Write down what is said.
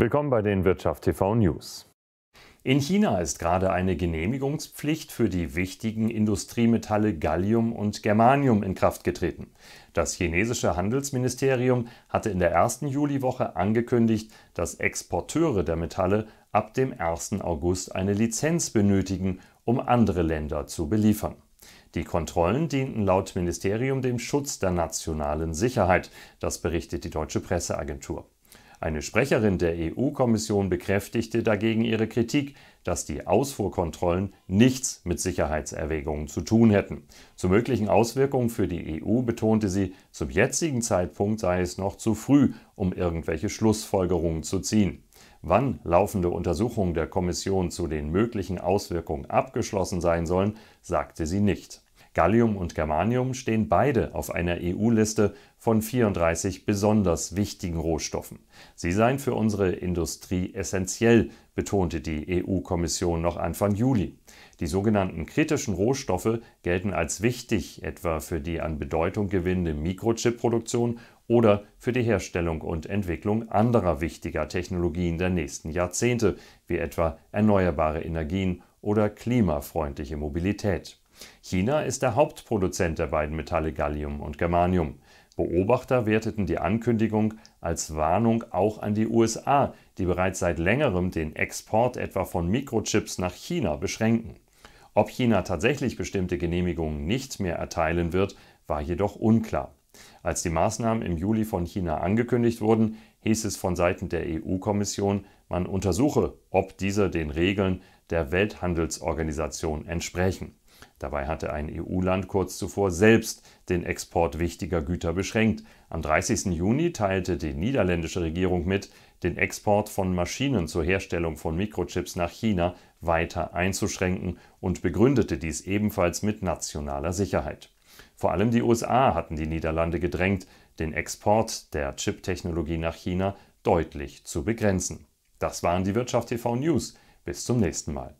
Willkommen bei den Wirtschaft TV News. In China ist gerade eine Genehmigungspflicht für die wichtigen Industriemetalle Gallium und Germanium in Kraft getreten. Das chinesische Handelsministerium hatte in der ersten Juliwoche angekündigt, dass Exporteure der Metalle ab dem 1. August eine Lizenz benötigen, um andere Länder zu beliefern. Die Kontrollen dienten laut Ministerium dem Schutz der nationalen Sicherheit, das berichtet die deutsche Presseagentur. Eine Sprecherin der EU-Kommission bekräftigte dagegen ihre Kritik, dass die Ausfuhrkontrollen nichts mit Sicherheitserwägungen zu tun hätten. Zu möglichen Auswirkungen für die EU betonte sie, zum jetzigen Zeitpunkt sei es noch zu früh, um irgendwelche Schlussfolgerungen zu ziehen. Wann laufende Untersuchungen der Kommission zu den möglichen Auswirkungen abgeschlossen sein sollen, sagte sie nicht. Gallium und Germanium stehen beide auf einer EU-Liste von 34 besonders wichtigen Rohstoffen. Sie seien für unsere Industrie essentiell, betonte die EU-Kommission noch Anfang Juli. Die sogenannten kritischen Rohstoffe gelten als wichtig, etwa für die an Bedeutung gewinnende Mikrochip-Produktion oder für die Herstellung und Entwicklung anderer wichtiger Technologien der nächsten Jahrzehnte, wie etwa erneuerbare Energien oder klimafreundliche Mobilität. China ist der Hauptproduzent der beiden Metalle Gallium und Germanium. Beobachter werteten die Ankündigung als Warnung auch an die USA, die bereits seit längerem den Export etwa von Mikrochips nach China beschränken. Ob China tatsächlich bestimmte Genehmigungen nicht mehr erteilen wird, war jedoch unklar. Als die Maßnahmen im Juli von China angekündigt wurden, hieß es von Seiten der EU-Kommission, man untersuche, ob diese den Regeln der Welthandelsorganisation entsprechen. Dabei hatte ein EU-Land kurz zuvor selbst den Export wichtiger Güter beschränkt. Am 30. Juni teilte die niederländische Regierung mit, den Export von Maschinen zur Herstellung von Mikrochips nach China weiter einzuschränken und begründete dies ebenfalls mit nationaler Sicherheit. Vor allem die USA hatten die Niederlande gedrängt, den Export der Chiptechnologie nach China deutlich zu begrenzen. Das waren die Wirtschaft TV News. Bis zum nächsten Mal.